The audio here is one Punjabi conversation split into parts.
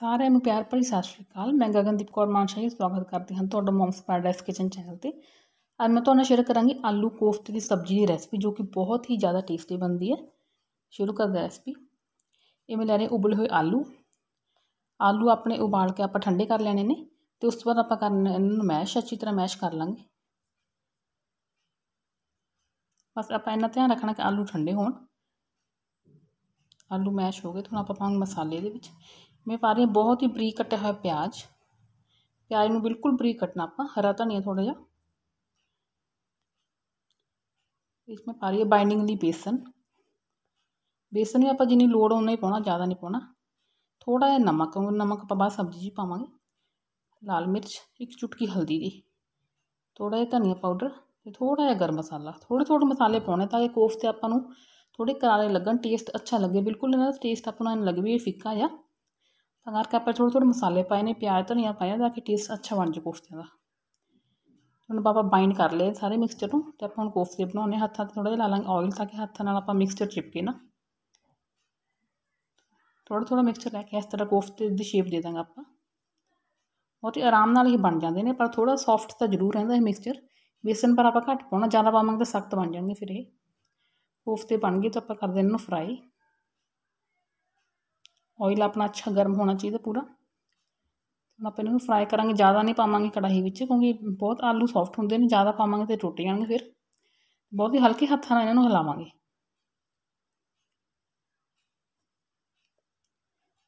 ਸਾਰਿਆਂ ਨੂੰ ਪਿਆਰ ਭਰੀ ਸਤਿ ਸ਼੍ਰੀ ਅਕਾਲ ਮੈਂ ਗਗਨਦੀਪ ਕੌਰ ਮਾਨਸ਼ਾਹੀ ਸਵਾਗਤ ਕਰਦੀ ਹਾਂ ਤੁਹਾਡਾ ਮੌਮਸ ਪੈਰਾਡਾਈਸ ਕਿਚਨ ਚੈਨਲ ਤੇ ਅੱਜ ਮੈਂ ਤੁਹਾਨੂੰ ਸ਼ੇਅਰ ਕਰਾਂਗੀ ਆਲੂ ਕੋਫਤੇ ਦੀ ਸਬਜ਼ੀ ਦੀ ਰੈਸਪੀ ਜੋ ਕਿ ਬਹੁਤ ਹੀ ਜ਼ਿਆਦਾ ਟੇਸਟੀ ਬਣਦੀ ਹੈ ਸ਼ੁਰੂ ਕਰਦੇ ਹਾਂ ਰੈਸਪੀ ਇਹ ਮੈਂ ਲੈ ਰਹੀ ਉਬਲੇ ਹੋਏ ਆਲੂ ਆਲੂ ਆਪਣੇ ਉਬਾਲ ਕੇ ਆਪਾਂ ਠੰਡੇ ਕਰ ਲੈਣੇ ਨੇ ਤੇ ਉਸ ਤੋਂ ਬਾਅਦ ਆਪਾਂ ਕਰਨਾ ਇਹਨਾਂ ਨੂੰ ਮੈਸ਼ ਅੱਛੀ ਤਰ੍ਹਾਂ ਮੈਸ਼ ਕਰ ਲਾਂਗੇ ਬਸ ਆਪਾਂ ਇਹਨਾਂ ਧਿਆਨ ਰੱਖਣਾ ਕਿ ਆਲੂ ਠੰਡੇ ਹੋਣ ਆਲੂ ਮੈਸ਼ ਹੋ ਗਏ ਤੁਹਾਨੂੰ ਆਪਾਂ ਪਾਉਂਗੇ ਮਸਾਲੇ ਦੇ ਵਿੱਚ मैं पा रही हूँ बहुत ही हुआ प्याज प्याज में बिल्कुल ਨੂੰ कटना ਬਰੀਕ हरा तो नहीं है थोड़ा जा इसमें पा रही है बाइंडिंग दी बेसन बेसन भी आप जिनी लोड़ उन्ना ही पाना ज़्यादा नहीं पाना थोड़ा जहा नमक नमक आप बाद सब्जी जी पावे लाल मिर्च एक चुटकी हल्दी की थोड़ा जहा धनिया पाउडर थोड़ा जहा गर्म मसाला थोड़े थोड़े मसाले पाने ताकि कोफ्ते आप थोड़े करारे लगन टेस्ट अच्छा लगे बिल्कुल इन्हों टेस्ट आपको लगे भी फिका जहाँ ਤਾਂ ਕਰਕੇ ਆਪਾਂ ਥੋੜੇ ਥੋੜੇ ਮਸਾਲੇ ਪਾਏ ਨੇ ਪਿਆਜ਼ ਧਨੀਆ ਪਾਇਆ ਤਾਂ ਕਿ ਟੇਸਟ ਅੱਛਾ ਬਣ ਜਾ ਕੋਫਤੇ ਦਾ ਹੁਣ ਬਾਬਾ ਬਾਈਂਡ ਕਰ ਲਏ ਸਾਰੇ ਮਿਕਸਚਰ ਨੂੰ ਤੇ ਆਪਾਂ ਹੁਣ ਕੋਫਤੇ ਬਣਾਉਣੇ ਹੱਥਾਂ ਤੇ ਥੋੜਾ ਜਿਹਾ ਲਾ ਲਾਂਗੇ ਆਇਲ ਤਾਂ ਕਿ ਹੱਥਾਂ ਨਾਲ ਆਪਾਂ ਮਿਕਸਚਰ ਚਿਪਕੇ ਨਾ ਥੋੜਾ ਥੋੜਾ ਮਿਕਸਚਰ ਲੈ ਕੇ ਇਸ ਤਰ੍ਹਾਂ ਕੋਫਤੇ ਦੀ ਸ਼ੇਪ ਦੇ ਦਾਂਗੇ ਆਪਾਂ ਬਹੁਤ ਹੀ ਆਰਾਮ ਨਾਲ ਹੀ ਬਣ ਜਾਂਦੇ ਨੇ ਪਰ ਥੋੜਾ ਸੌਫਟ ਤਾਂ ਜ਼ਰੂਰ ਰਹਿੰਦਾ ਇਹ ਮਿਕਸਚਰ ਬੇਸਨ ਪਰ ਆਪਾਂ ਘੱਟ ਪਾਉਣਾ ਜ਼ਿਆਦਾ ਪਾਵਾਂਗੇ ਤਾਂ ਸਖਤ ਬਣ ਜਾਣਗੇ ਫਿਰ ਇਹ ਕੋਫਤੇ ਬਣ ਗਏ ਤਾਂ ਆਪਾਂ ਕਰਦੇ ਇਹਨਾਂ ਨੂੰ ਫਰਾਈ ਆਇਲ ਆਪਣਾ ਅੱਛਾ ਗਰਮ ਹੋਣਾ ਚਾਹੀਦਾ ਪੂਰਾ ਹੁਣ ਆਪਾਂ ਇਹਨਾਂ ਨੂੰ ਫਰਾਈ ਕਰਾਂਗੇ ਜ਼ਿਆਦਾ ਨਹੀਂ ਪਾਵਾਂਗੇ ਕੜਾਹੀ ਵਿੱਚ ਕਿਉਂਕਿ ਬਹੁਤ ਆਲੂ ਸੌਫਟ ਹੁੰਦੇ ਨੇ ਜ਼ਿਆਦਾ ਪਾਵਾਂਗੇ ਤੇ ਟੁੱਟ ਜਾਣਗੇ ਫਿਰ ਬਹੁਤ ਹੀ ਹਲਕੇ ਹੱਥਾਂ ਨਾਲ ਇਹਨਾਂ ਨੂੰ ਹਿਲਾਵਾਂਗੇ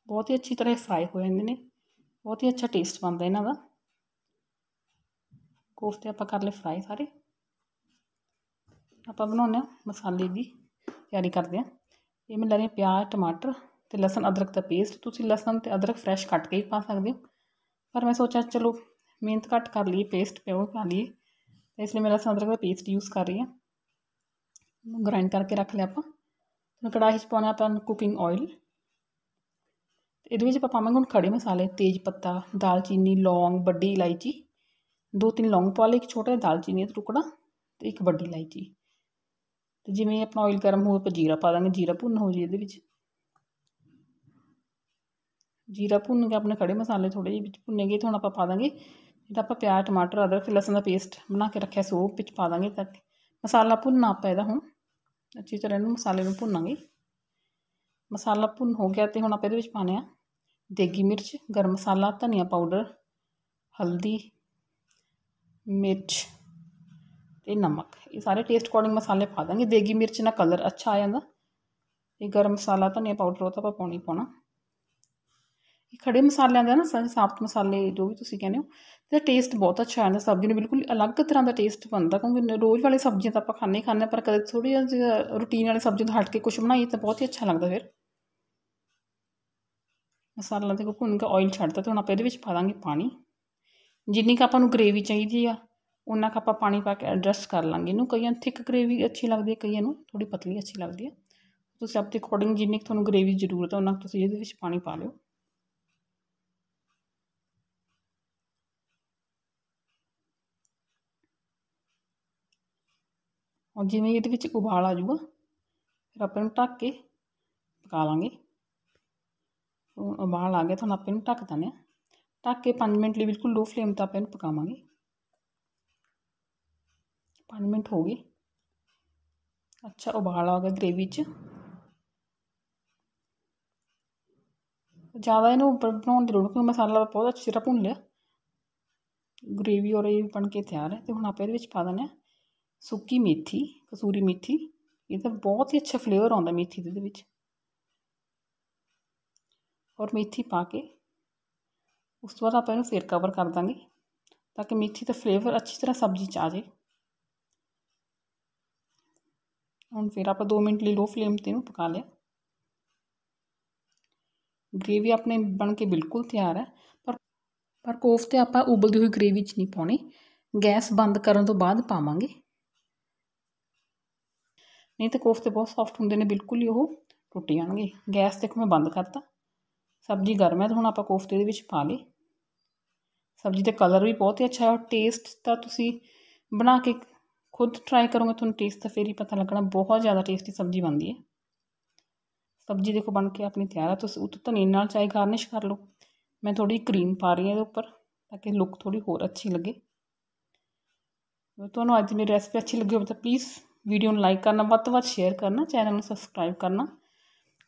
ਬਹੁਤ ਹੀ ਅੱਛੀ ਤਰ੍ਹਾਂ ਫਰਾਈ ਹੋ ਜਾਂਦੇ ਨੇ ਬਹੁਤ ਹੀ ਅੱਛਾ ਟੇਸਟ ਬਣਦਾ ਇਹਨਾਂ ਦਾ ਕੋਫਤੇ ਆਪਾਂ ਕਰ ਲਏ ਫਰਾਈ ਸਾਰੇ ਆਪਾਂ ਬਣਾਉਣੇ ਮਸਾਲੇ ਦੀ ਤਿਆਰੀ ਕਰਦੇ ਆ ਇਹ ਮੈਂ ਲੈ ਰਹੀ ਪਿਆਜ਼ ਟਮਾਟਰ ਤੇ ਲਸਣ ਅਦਰਕ ਦਾ ਪੇਸਟ ਤੁਸੀਂ ਲਸਣ ਤੇ ਅਦਰਕ ਫਰੈਸ਼ ਕੱਟ ਕੇ ਹੀ ਪਾ ਸਕਦੇ ਹੋ ਪਰ ਮੈਂ ਸੋਚਿਆ ਚਲੋ ਮਿਹਨਤ ਕੱਟ ਕਰ ਲਈ ਪੇਸਟ ਪਿਓ ਪਾ ਲਈ ਤੇ ਇਸ ਲਈ ਮੈਂ ਲਸਣ ਅਦਰਕ ਦਾ ਪੇਸਟ ਯੂਜ਼ ਕਰ ਰਹੀ ਹਾਂ ਨੂੰ ਗ੍ਰਾਈਂਡ ਕਰਕੇ ਰੱਖ ਲਿਆ ਆਪਾਂ ਹੁਣ ਕੜਾਹੀ 'ਚ ਪਾਉਣਾ ਆਪਾਂ ਕੁਕਿੰਗ ਆਇਲ ਇਹਦੇ ਵਿੱਚ ਆਪਾਂ ਪਾਵਾਂਗੇ ਹੁਣ ਖੜੇ ਮਸਾਲੇ ਤੇਜ ਪੱਤਾ ਦਾਲਚੀਨੀ ਲੌਂਗ ਵੱਡੀ ਇਲਾਇਚੀ ਦੋ ਤਿੰਨ ਲੌਂਗ ਪਾ ਲਈ ਇੱਕ ਛੋਟਾ ਦਾਲਚੀਨੀ ਦਾ ਟੁਕੜਾ ਤੇ ਇੱਕ ਵੱਡੀ ਇਲਾਇਚੀ ਤੇ ਜਿਵੇਂ ਆਪਣਾ ਆਇਲ ਗਰਮ ਹੋਵੇ ਆਪਾਂ ਜੀਰਾ ਪਾ ਦਾਂਗੇ ਜੀਰਾ ਭੁੰਨ ਹੋ ਜੇ ਇਹਦੇ ਵਿੱਚ ਜੀਰਾ ਭੁੰਨ ਕੇ ਆਪਣੇ ਖੜੇ ਮਸਾਲੇ ਥੋੜੇ ਜਿਹੇ ਵਿੱਚ ਭੁੰਨੇਗੇ ਤਾਂ ਹੁਣ ਆਪਾਂ ਪਾ ਦਾਂਗੇ ਇਹਦਾ ਆਪਾਂ ਪਿਆਜ਼ ਟਮਾਟਰ ਅਦਰਕ ਲਸਣ ਦਾ ਪੇਸਟ ਬਣਾ ਕੇ ਰੱਖਿਆ ਸੀ ਉਹ ਵਿੱਚ ਪਾ ਦਾਂਗੇ ਤਾਂ ਮਸਾਲਾ ਭੁੰਨਣਾ ਆਪਾਂ ਇਹਦਾ ਹੁਣ ਅੱਛੀ ਤਰ੍ਹਾਂ ਇਹਨੂੰ ਮਸਾਲੇ ਨੂੰ ਭੁੰਨਾਂਗੇ ਮਸਾਲਾ ਭੁੰਨ ਹੋ ਗਿਆ ਤੇ ਹੁਣ ਆਪਾਂ ਇਹਦੇ ਵਿੱਚ ਪਾਣੇ ਆ ਦੇਗੀ ਮਿਰਚ ਗਰਮ ਮਸਾਲਾ ਧਨੀਆ ਪਾਊਡਰ ਹਲਦੀ ਮਿਰਚ ਤੇ ਨਮਕ ਇਹ ਸਾਰੇ ਟੇਸਟ ਅਕੋਰਡਿੰਗ ਮਸਾਲੇ ਪਾ ਦਾਂਗੇ ਦੇਗੀ ਮਿਰਚ ਨਾਲ ਕਲਰ ਅੱਛਾ ਆ ਜਾਂਦਾ ਤੇ ਗਰਮ ਮਸਾਲਾ ਧਨੀਆ ਪਾਊਡਰ ਉਹ ਤਾਂ ਆਪਾਂ ਪਾਉਣੀ ਪਾਉਣਾ ਖੜੇ ਮਸਾਲਿਆਂ ਦਾ ਨਾ ਸਾਫਤ ਮਸਾਲੇ ਜੋ ਵੀ ਤੁਸੀਂ ਕਹਿੰਦੇ ਹੋ ਤੇ ਟੇਸਟ ਬਹੁਤ ਅੱਛਾ ਆਉਂਦਾ ਸਬਜ਼ੀ ਨੂੰ ਬਿਲਕੁਲ ਅਲੱਗ ਤਰ੍ਹਾਂ ਦਾ ਟੇਸਟ ਬਣਦਾ ਕਿਉਂਕਿ ਰੋਜ਼ ਵਾਲੀ ਸਬਜ਼ੀਆਂ ਤਾਂ ਆਪਾਂ ਖਾਣੇ ਖਾਣੇ ਪਰ ਕਦੇ ਥੋੜੀ ਜਿਹੀ ਰੂਟੀਨ ਵਾਲੀ ਸਬਜ਼ੀ ਤੋਂ ਹਟ ਕੇ ਕੁਝ ਬਣਾਈਏ ਤਾਂ ਬਹੁਤ ਹੀ ਅੱਛਾ ਲੱਗਦਾ ਫਿਰ ਮਸਾਲਾ ਦੇਖੋ ਭੁੰਨ ਕੇ ਆਇਲ ਛੱਡਦਾ ਤੇ ਹੁਣ ਆਪਾਂ ਇਹਦੇ ਵਿੱਚ ਪਾ ਦਾਂਗੇ ਪਾਣੀ ਜਿੰਨੀ ਕ ਆਪਾਂ ਨੂੰ ਗ੍ਰੇਵੀ ਚਾਹੀਦੀ ਆ ਉਹਨਾਂ ਕ ਆਪਾਂ ਪਾਣੀ ਪਾ ਕੇ ਐਡਜਸਟ ਕਰ ਲਾਂਗੇ ਇਹਨੂੰ ਕਈਆਂ ਥਿਕ ਗ੍ਰੇਵੀ ਅੱਛੀ ਲੱਗਦੀ ਹੈ ਕਈਆਂ ਨੂੰ ਥੋੜੀ ਪਤਲੀ ਅੱਛੀ ਲੱਗਦੀ ਹੈ ਤੁਸੀਂ ਆਪਣੇ ਅਕੋਰਡਿੰਗ ਜਿੰਨੀ ਤੁਹਾਨੂੰ ਗ੍ਰੇਵੀ ਜ਼ਰੂਰਤ ਹੈ ਉਹਨਾਂ ਤੁਸੀਂ ਇਹਦੇ ਵਿੱਚ ਪਾਣੀ ਪਾ ਲਿਓ ਹੁਣ ਜਿਵੇਂ ਇਹਦੇ ਵਿੱਚ ਉਬਾਲ ਆ ਜਾਊਗਾ ਫਿਰ ਆਪਾਂ ਇਹਨੂੰ ਢੱਕ ਕੇ ਪਕਾ ਲਾਂਗੇ ਹੁਣ ਉਬਾਲ ਆ ਗਿਆ ਤਾਂ ਆਪਾਂ ਇਹਨੂੰ ਢੱਕ ਦਾਂਗੇ ਆ ਢੱਕ ਕੇ 5 ਮਿੰਟ ਲਈ ਬਿਲਕੁਲ ਲੋ ਫਲੇਮ ਤੇ ਆਪਾਂ ਇਹਨੂੰ ਪਕਾਵਾਂਗੇ 5 ਮਿੰਟ ਹੋ ਗਏ ਅੱਛਾ ਉਬਾਲ ਆ ਗਿਆ ਗ੍ਰੇਵੀ 'ਚ ਜ਼ਿਆਦਾ ਇਹਨੂੰ ਬਣਾਉਣ ਦੀ ਲੋੜ ਕਿਉਂਕਿ ਮਸਾਲਾ ਬਹੁਤ ਅੱਛੀ ਤਰ੍ਹਾਂ ਭੁੰਨ ਲਿਆ ਗ੍ਰੇਵੀ ਔਰ ਇਹ ਬਣ ਕੇ ਤਿਆਰ ਹੈ ਤੇ ਹੁਣ ਆਪਾਂ ਇਹਦੇ ਵਿੱਚ ਪਾ ਦਨੇ ਆ ਸੁੱਕੀ ਮੇਥੀ ਕਸੂਰੀ ਮੇਥੀ ਇਹਦਾ ਬਹੁਤ ਹੀ ਅੱਛਾ ਫਲੇਵਰ ਆਉਂਦਾ ਮੇਥੀ ਦੇ ਵਿੱਚ ਔਰ ਮੇਥੀ ਪਾ ਕੇ ਉਸ ਤੋਂ ਬਾਅਦ ਆਪਾਂ ਇਹਨੂੰ ਫੇਰ ਕਵਰ ਕਰ ਦਾਂਗੇ ਤਾਂ ਕਿ ਮੇਥੀ ਦਾ ਫਲੇਵਰ ਅੱਛੀ ਤਰ੍ਹਾਂ ਸਬਜ਼ੀ 'ਚ ਆ ਜਾਏ ਹੁਣ ਫਿਰ ਆਪਾਂ 2 ਮਿੰਟ ਲਈ ਲੋ ਫਲੇਮ ਤੇ ਇਹਨੂੰ ਪਕਾ ਲਿਆ ਗ੍ਰੇਵੀ ਆਪਣੇ ਬਣ ਕੇ ਬਿਲਕੁਲ ਤਿਆਰ ਹੈ ਪਰ ਪਰ ਕੋਫਤੇ ਆਪਾਂ ਉਬਲਦੀ ਹੋਈ ਗ੍ਰੇਵੀ 'ਚ ਨਹੀਂ ਪਾਉਣੇ ਗੈਸ ਬੰਦ ਕਰਨ ਤੋਂ ਬਾਅਦ ਪਾਵਾਂਗੇ ਨਹੀਂ ਤਾਂ ਕੋਫਤੇ ਬਹੁਤ ਸੌਫਟ ਹੁੰਦੇ ਨੇ ਬਿਲਕੁਲ ਹੀ ਉਹ ਟੁੱਟ ਜਾਣਗੇ ਗੈਸ ਦੇਖੋ ਮੈਂ ਬੰਦ ਕਰਤਾ ਸਬਜ਼ੀ ਗਰਮ ਹੈ ਤਾਂ ਹੁਣ ਆਪਾਂ ਕੋਫਤੇ ਦੇ ਵਿੱਚ ਪਾ ਲਈ ਸਬਜ਼ੀ ਦਾ ਕਲਰ ਵੀ ਬਹੁਤ ਹੀ ਅੱਛਾ ਹੈ ਔਰ ਟੇਸਟ ਤਾਂ ਤੁਸੀਂ ਬਣਾ ਕੇ ਖੁਦ ਟਰਾਈ ਕਰੋਗੇ ਤੁਹਾਨੂੰ ਟੇਸਟ ਤਾਂ ਫੇਰ ਹੀ ਪਤਾ ਲੱਗਣਾ ਬਹੁਤ ਜ਼ਿਆਦਾ ਟੇਸਟੀ ਸਬਜ਼ੀ ਬਣਦੀ ਹੈ ਸਬਜ਼ੀ ਦੇਖੋ ਬਣ ਕੇ ਆਪਣੀ ਤਿਆਰ ਹੈ ਤੁਸੀਂ ਉੱਤੋਂ ਧਨੀ ਨਾਲ ਚਾਹੇ ਗਾਰਨਿਸ਼ ਕਰ ਲਓ ਮੈਂ ਥੋੜੀ ਕਰੀਮ ਪਾ ਰਹੀ ਹਾਂ ਇਹਦੇ ਉੱਪਰ ਤਾਂ ਕਿ ਲੁੱਕ ਥੋੜੀ ਹੋਰ ਅੱਛੀ ਲੱਗੇ ਤੁਹਾਨੂੰ ਅੱਜ ਦੀ ਮੇਰੀ ਰੈਸਪੀ ਅੱਛੀ ਲੱਗੀ ਹੋਵੇ ਤਾਂ ਪਲੀਜ਼ ਵੀਡੀਓ ਨੂੰ ਲਾਈਕ ਕਰਨਾ ਵੱਧ ਤੋਂ ਵੱਧ ਸ਼ੇਅਰ ਕਰਨਾ ਚੈਨਲ ਨੂੰ ਸਬਸਕ੍ਰਾਈਬ ਕਰਨਾ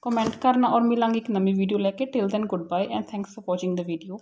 ਕਮੈਂਟ ਕਰਨਾ ਔਰ ਮਿਲਾਂਗੇ ਇੱਕ ਨਵੀਂ ਵੀਡੀਓ ਲੈ ਕੇ till then goodbye and thanks for watching the video